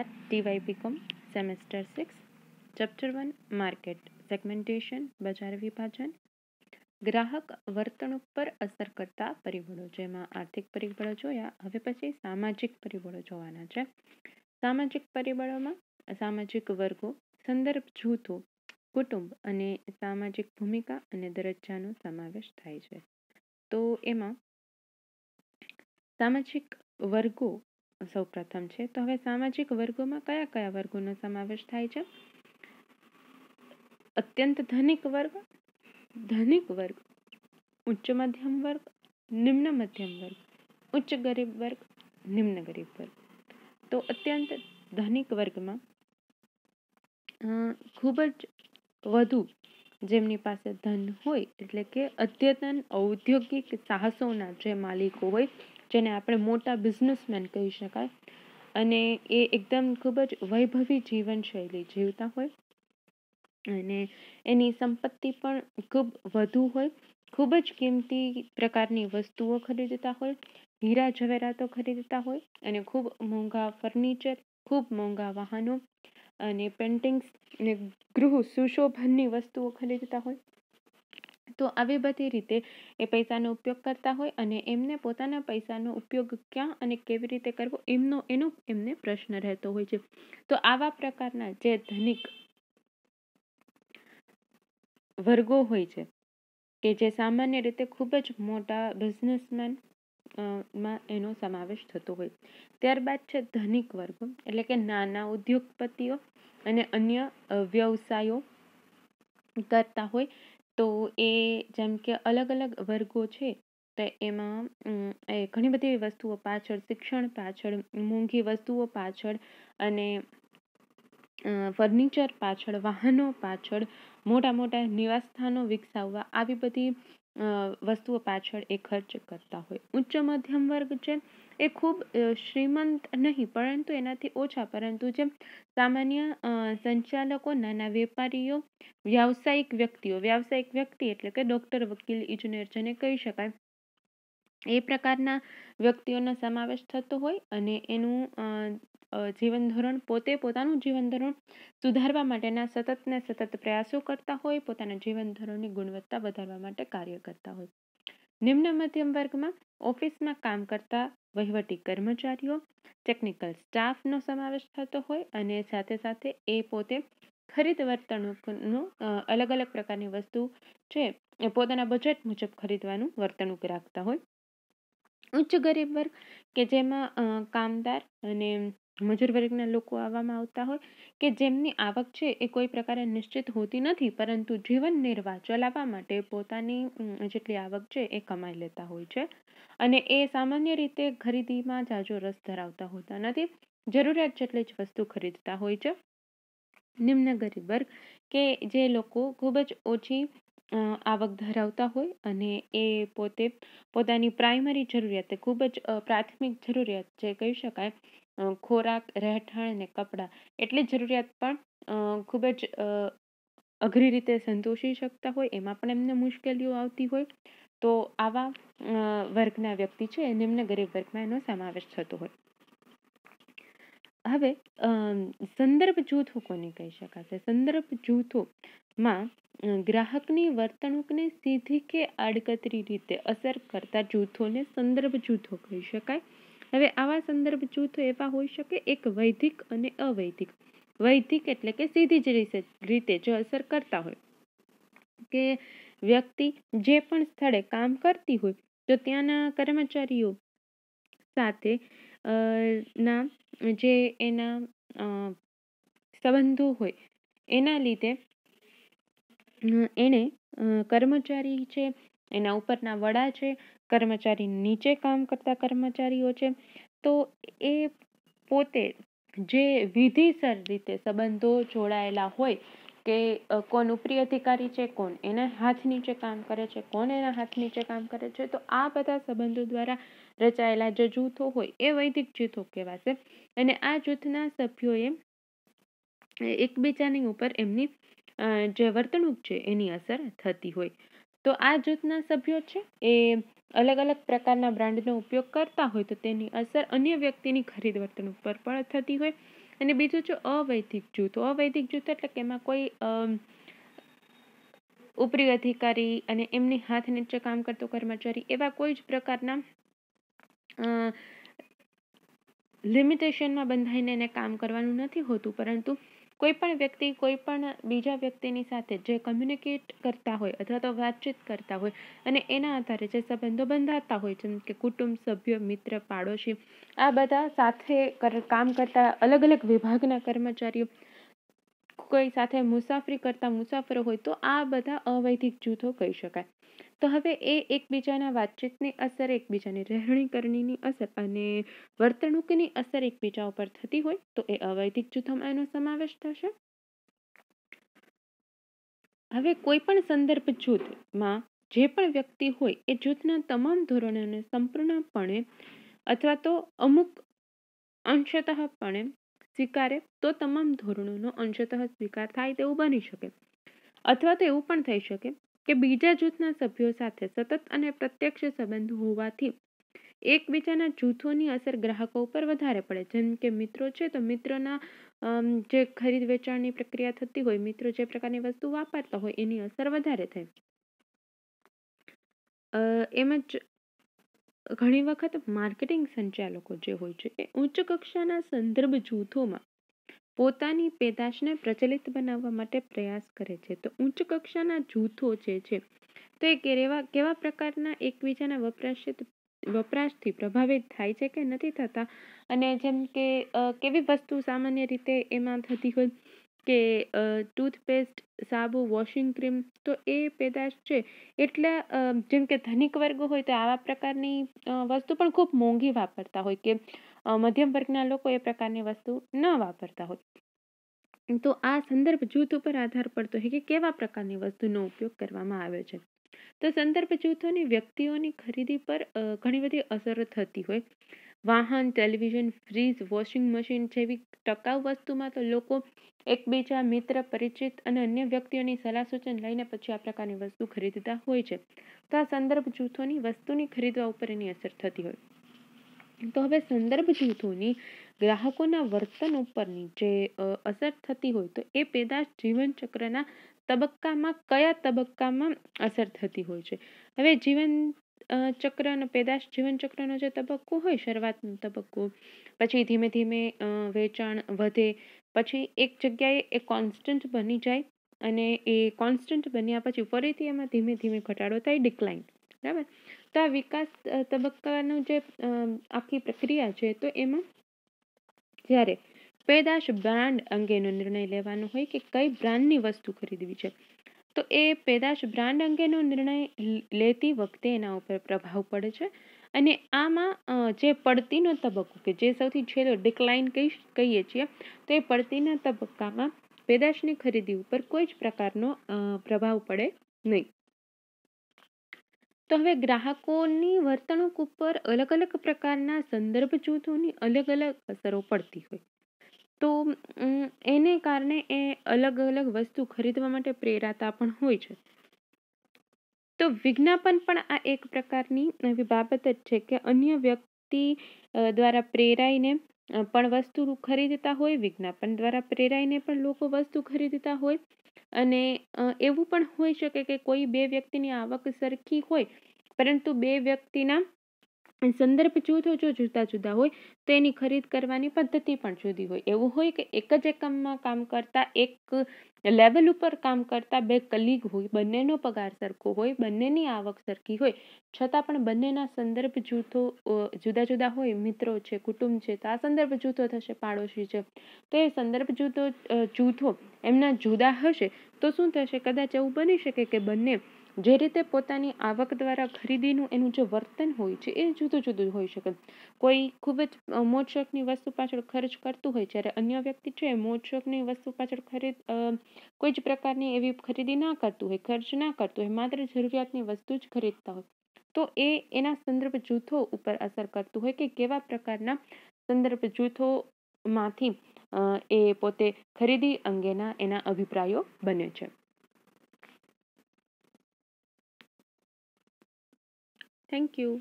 at DY BCom semester six chapter one market segmentation બજાર વિભાજન ગ્રાહક વર્તણૂક પર અસર કરતા પરિબળો જેમાં આર્થિક પરિબળો જોયા હવે પછી સામાજિક પરિબળો જોવાના છે સામાજિક પરિબળોમાં સામાજિક વર્ગો સંદર્ભ જૂથો કુટુંબ અને સામાજિક ભૂમિકા અને દરજ્જાનો સમાવેશ થાય છે તો એમાં સામાજિક વર્ગો સૌ પ્રથમ છે તો હવે સામાજિક વર્ગોમાં કયા કયા વર્ગોનો સમાવેશ થાય છે અત્યંત ધનિક વર્ગ ધનિક વર્ગ ઉચ્ચ મધ્યમ વર્ગ નિમ્ન મધ્યમ વર્ગ ઉચ્ચ ગરીબ વર્ગ નિમ્ન ગરીબ વર્ગ તો અત્યંત ધનિક વર્ગમાં ખૂબ જ વધુ જેમની પાસે ધન હોય એટલે કે અદ્યતન ઔદ્યોગિક સાહસોના જે માલિકો હોય જેને આપણે મોટા બિઝનેસમેન કહી શકાય અને એ એકદમ ખૂબ જ વૈભવી જીવનશૈલી જીવતા હોય અને એની સંપત્તિ પણ ખૂબ વધુ હોય ખૂબ જ કિંમતી પ્રકારની વસ્તુઓ ખરીદતા હોય હીરા જવેરાતો ખરીદતા હોય અને ખૂબ મોંઘા ફર્નિચર ખૂબ મોંઘા વાહનો અને પેન્ટિંગ્સ અને ગૃહ સુશોભનની વસ્તુઓ ખરીદતા હોય તો આવી બધી રીતે એ પૈસાનો ઉપયોગ કરતા હોય અને એમને પોતાના પૈસાનો ઉપયોગ ક્યાં અને કેવી રીતે કરવો એમનો એનો એમને પ્રશ્ન રહેતો હોય છે તો આવા પ્રકારના જે ધનિક વર્ગો હોય છે કે જે સામાન્ય રીતે ખૂબ જ મોટા બિઝનેસમેન માં એનો સમાવેશ થતો હોય ત્યારબાદ છે ધનિક વર્ગો એટલે કે નાના ઉદ્યોગપતિઓ અને અન્ય વ્યવસાયો કરતા હોય તો એ જેમ કે અલગ અલગ વર્ગો છે તો એમાં એ ઘણી બધી વસ્તુઓ પાછળ શિક્ષણ પાછળ મોંઘી વસ્તુઓ પાછળ અને ફર્નિચર પાછળ વાહનો પાછળ મોટા મોટા નિવાસસ્થાનો વિકસાવવા આવી બધી વસ્તુઓ પાછળ એ ખર્ચ કરતા હોય ઉચ્ચ મધ્યમ વર્ગ છે એ ખૂબ શ્રીમંત નહીં પરંતુ એનાથી ઓછા પરંતુ જેમ સામાન્ય સંચાલકો નાના વેપારીઓ વ્યાવસાયિક વ્યક્તિઓ વ્યાવસાયિક વ્યક્તિ એટલે કે ડૉક્ટર વકીલ ઇજનેર જેને કહી શકાય એ પ્રકારના વ્યક્તિઓનો સમાવેશ થતો હોય અને એનું જીવન ધોરણ પોતે પોતાનું જીવન ધોરણ સુધારવા માટેના સતત ને સતત પ્રયાસો કરતા હોય પોતાના જીવન ગુણવત્તા વધારવા માટે કાર્ય કરતા હોય નિમ્ન મધ્યમ વર્ગમાં ઓફિસમાં કામ કરતા વહીવટી કર્મચારીઓ ટેકનિકલ સ્ટાફનો સમાવેશ થતો હોય અને સાથે સાથે એ પોતે ખરીદ વર્તણૂકનું અલગ અલગ પ્રકારની વસ્તુ છે એ પોતાના બજેટ મુજબ ખરીદવાનું વર્તણૂક રાખતા હોય ઉચ્ચ ગરીબ વર્ગ કે જેમાં કામદાર અને મજૂર વર્ગના લોકો આવવામાં આવતા હોય કે જેમની આવક છે એ કોઈ પ્રકારે નિશ્ચિત હોતી નથી પરંતુ જીવન નિર્વાહ ચલાવવા માટે પોતાની જેટલી આવક છે એ કમાઈ લેતા હોય છે અને એ સામાન્ય રીતે ખરીદીમાં જાજો રસ ધરાવતા હોતા નથી જરૂરિયાત જેટલી જ વસ્તુ ખરીદતા હોય છે નિમ્ન ગરીબ વર્ગ કે જે લોકો ખૂબ જ ઓછી આવક ધરાવતા હોય અને એ પોતે પોતાની પ્રાઇમરી જરૂરિયાત ખૂબ જ પ્રાથમિક જરૂરિયાત જે કહી શકાય ખોરાક રહેઠાણ અને કપડાં એટલી જરૂરિયાત પણ ખૂબ જ અઘરી રીતે સંતોષી શકતા હોય એમાં પણ એમને મુશ્કેલીઓ આવતી હોય તો આવા વર્ગના વ્યક્તિ છે એને એમને ગરીબ વર્ગમાં એનો સમાવેશ થતો હોય હવે સંદર્ભ જૂથો કોને કહી શકાશે સંદર્ભ જૂથોમાં ગ્રાહકની વર્તણૂકને સીધી કે આડકતરી રીતે અસર કરતા જૂથોને સંદર્ભ જૂથો કહી શકાય હવે આવા સંદર્ભ જૂથો એવા હોઈ શકે એક વૈધિક અને અવૈધિક વૈદિક એટલે કે સીધી જ રીતે જો અસર કરતા હોય કે વ્યક્તિ જે પણ સ્થળે કામ કરતી હોય તો ત્યાંના કર્મચારીઓ સાથે ના જે એના સંબંધો હોય એના લીધે એણે કર્મચારી છે એના ઉપરના વડા છે કર્મચારી નીચે કામ કરતા કર્મચારીઓ છે તો એ પોતે જે વિધિસર રીતે સંબંધો જોડાયેલા હોય કે કોણ ઉપરી અધિકારી છે કોણ એના હાથ નીચે કામ કરે છે કોણ એના હાથ નીચે કામ કરે છે તો આ બધા સંબંધો દ્વારા રચાયેલા જે જૂથો હોય એ વૈદિક જૂથો કહેવાશે અને આ જૂથના સભ્યોએ એકબીજાની ઉપર એમની જે વર્તણૂક છે એની અસર થતી હોય તો આ જૂથના સભ્યો છે એ અલગ અલગ પ્રકારના બ્રાન્ડનો ઉપયોગ કરતા હોય તો તેની અસર અન્ય વ્યક્તિની ખરીદ વર્તન ઉપર પણ થતી હોય અને બીજું છે અવૈધિક જૂથ અવૈધિક જૂથ એટલે કે એમાં કોઈ ઉપરી અધિકારી અને એમની હાથ નીચે કામ કરતો કર્મચારી એવા કોઈ જ પ્રકારના લિમિટેશનમાં બંધાઈને એને કામ કરવાનું નથી હોતું પરંતુ કોઈ પણ વ્યક્તિ કોઈ પણ બીજા વ્યક્તિની સાથે જે કમ્યુનિકેટ કરતા હોય અથવા તો વાતચીત કરતા હોય અને એના આધારે જે સંબંધો બંધાતા હોય જેમ કે કુટુંબ સભ્ય મિત્ર પાડોશી આ બધા સાથે કામ કરતા અલગ અલગ વિભાગના કર્મચારીઓ કોઈ સાથે મુસાફરી કરતા મુસાફરો હોય તો આ બધા અવૈધિક જૂથો કહી શકાય તો હવે એ એકબીજાના વાતચીતની અસર એકબીજાની રહેણી કરણીની અસર અને વર્તણૂકની અસર એકબીજા ઉપર થતી હોય તો એ અવૈધિક જૂથોમાં એનો સમાવેશ થશે હવે કોઈ પણ સંદર્ભ જૂથમાં જે પણ વ્યક્તિ હોય એ જૂથના તમામ ધોરણોને સંપૂર્ણપણે અથવા તો અમુક અંશતઃપણે સ્વીકારે તો તમામ ધોરણોનો અંશતઃ સ્વીકાર થાય તેવું બની શકે અથવા તો એવું પણ થઈ શકે કે બીજા જૂથના સભ્યો સાથે સતત અને પ્રત્યક્ષ સંબંધ હોવાથી એકબીજાના જૂથોની અસર ગ્રાહકો ઉપર વધારે પડે જેમ કે મિત્રો છે તો મિત્રોના જે ખરીદ વેચાણની પ્રક્રિયા થતી હોય મિત્રો જે પ્રકારની વસ્તુ વાપરતા હોય એની અસર વધારે થાય એમ જ ઘણી વખત માર્કેટિંગ સંચાલકો જે હોય છે એ ઉચ્ચ કક્ષાના સંદર્ભ જૂથોમાં પોતાની પેદાશને પ્રચલિત બનાવવા માટે પ્રયાસ કરે છે તો ઉચ્ચ કક્ષાના જૂથો જે છે તો એ કેવા કેવા પ્રકારના એકબીજાના વપરાશિત વપરાશથી પ્રભાવિત થાય છે કે નથી થતા અને જેમ કે કેવી વસ્તુ સામાન્ય રીતે એમાં થતી હોય કે ટૂથપેસ્ટ સાબુ વોશિંગ ક્રીમ તો એ પેદાશ છે એટલા જેમ કે ધનિક વર્ગ હોય તો આવા પ્રકારની વસ્તુ પણ ખૂબ મોંઘી વાપરતા હોય કે મધ્યમ વર્ગના લોકો એ પ્રકારની વસ્તુ ન વાપરતા હોય તો આ સંદર્ભ જૂથ ઉપર આધાર પડતો હોય કે કેવા પ્રકારની વસ્તુનો ઉપયોગ કરવામાં આવે છે તો સંદર્ભ જૂથોની વ્યક્તિઓની ખરીદી પર ઘણી બધી અસર થતી હોય વાહન ટેલિવિઝન ફ્રીજ વોશિંગ મશીન જેવી ટકાઉ વસ્તુમાં તો લોકો એકબીજા મિત્ર પરિચિત અને અન્ય વ્યક્તિઓની સલાહ સૂચન લઈને પછી આ પ્રકારની વસ્તુ ખરીદતા હોય છે તો આ સંદર્ભ જૂથોની વસ્તુની ખરીદવા ઉપર એની અસર થતી હોય તો હવે સંદર્ભ જૂથોની ગ્રાહકોના વર્તન ઉપરની જે અસર થતી હોય તો એ પેદાશ જીવનચક્રના તબક્કામાં કયા તબક્કામાં અસર થતી હોય છે હવે જીવન ચક્રનો પેદાશ જીવનચક્રનો જે તબક્કો હોય શરૂઆતનો તબક્કો પછી ધીમે ધીમે વેચાણ વધે પછી એક જગ્યાએ એ કોન્સ્ટન્ટ બની જાય અને એ કોન્સ્ટન્ટ બન્યા પછી ફરીથી એમાં ધીમે ધીમે ઘટાડો થાય ડિક્લાઇન બરાબર તો આ વિકાસ તબક્કાનું જે આખી પ્રક્રિયા છે તો એમાં જ્યારે પેદાશ બ્રાન્ડ અંગેનો નિર્ણય લેવાનો હોય કે કઈ બ્રાન્ડની વસ્તુ ખરીદવી છે તો એ પેદાશ બ્રાન્ડ અંગેનો નિર્ણય લેતી વખતે એના ઉપર પ્રભાવ પડે છે અને આમાં જે પડતીનો તબક્કો કે જે સૌથી છેલ્લો ડિક્લાઇન કહી કહીએ છીએ તો એ પડતીના તબક્કામાં પેદાશની ખરીદી ઉપર કોઈ જ પ્રકારનો પ્રભાવ પડે નહીં તો હવે ગ્રાહકોની વર્તણૂક ઉપર અલગ અલગ પ્રકારના સંદર્ભ જૂથોની અલગ અલગ અસરો પડતી હોય તો એને કારણે એ અલગ અલગ વસ્તુ ખરીદવા માટે પ્રેરાતા પણ હોય છે તો વિજ્ઞાપન પણ આ એક પ્રકારની એવી બાબત જ છે કે અન્ય વ્યક્તિ દ્વારા પ્રેરાઈને પણ વસ્તુ ખરીદતા હોય વિજ્ઞાપન દ્વારા પ્રેરાઈને પણ લોકો વસ્તુ ખરીદતા હોય અને એવું પણ હોઈ શકે કે કોઈ બે વ્યક્તિની આવક સરખી હોય પરંતુ બે વ્યક્તિના સંદર્ભ જૂથો જો જુદા જુદા હોય તો એની ખરીદ કરવાની પદ્ધતિ પણ જુદી હોય એવું હોય કે એક જ એકમમાં કામ કરતા એક લેવલ ઉપર કામ કરતા બે કલીગ હોય બંનેનો પગાર સરખો હોય બંનેની આવક સરખી હોય છતાં પણ બંનેના સંદર્ભ જૂથો જુદા જુદા હોય મિત્રો છે કુટુંબ છે તો આ સંદર્ભ જૂથો થશે પાડોશી છે તો એ સંદર્ભ જૂથો જૂથો એમના જુદા હશે તો શું થશે કદાચ એવું બની શકે કે બંને જે રીતે પોતાની આવક દ્વારા ખરીદીનું એનું જે વર્તન હોય છે એ જુદું જુદું હોઈ શકે કોઈ ખૂબ જ મોજશોખની વસ્તુ પાછળ ખર્ચ કરતું હોય જ્યારે અન્ય વ્યક્તિ છે મોજશોખની વસ્તુ પાછળ ખરીદ કોઈ જ પ્રકારની એવી ખરીદી ના કરતું હોય ખર્ચ ના કરતું હોય માત્ર જરૂરિયાતની વસ્તુ જ ખરીદતા હોય તો એ એના સંદર્ભ જૂથો ઉપર અસર કરતું હોય કે કેવા પ્રકારના સંદર્ભ જૂથોમાંથી એ પોતે ખરીદી અંગેના એના અભિપ્રાયો બને છે થેન્ક યુ